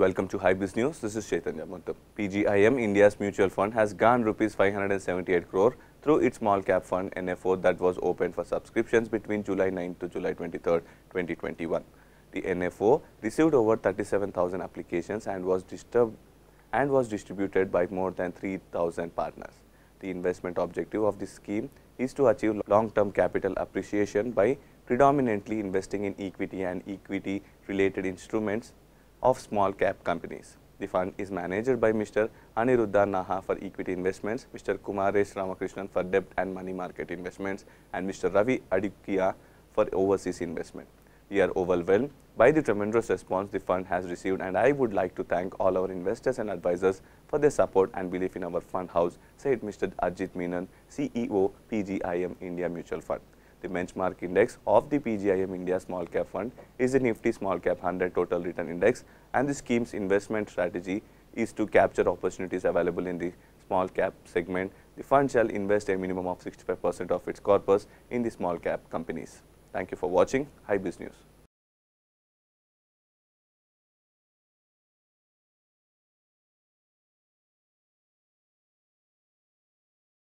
Welcome to Hybiz News. This is Chaitanya Muttam. PGIM India's mutual fund has garnered rupees 578 crore through its small cap fund NFO that was opened for subscriptions between July 9 to July 23, 2021. The NFO received over 37,000 applications and was disturbed and was distributed by more than 3,000 partners. The investment objective of this scheme is to achieve long-term capital appreciation by predominantly investing in equity and equity-related instruments of small cap companies. The fund is managed by Mr. Aniruddha Naha for equity investments, Mr. Kumaresh Ramakrishnan for debt and money market investments, and Mr. Ravi Adikia for overseas investment. We are overwhelmed by the tremendous response the fund has received and I would like to thank all our investors and advisors for their support and belief in our fund house, said Mr. Ajit Meenan, CEO PGIM India Mutual Fund the benchmark index of the PGIM India Small Cap Fund is the Nifty Small Cap 100 Total Return Index and the scheme's investment strategy is to capture opportunities available in the small cap segment. The fund shall invest a minimum of 65 percent of its corpus in the small cap companies. Thank you for watching. Hi News.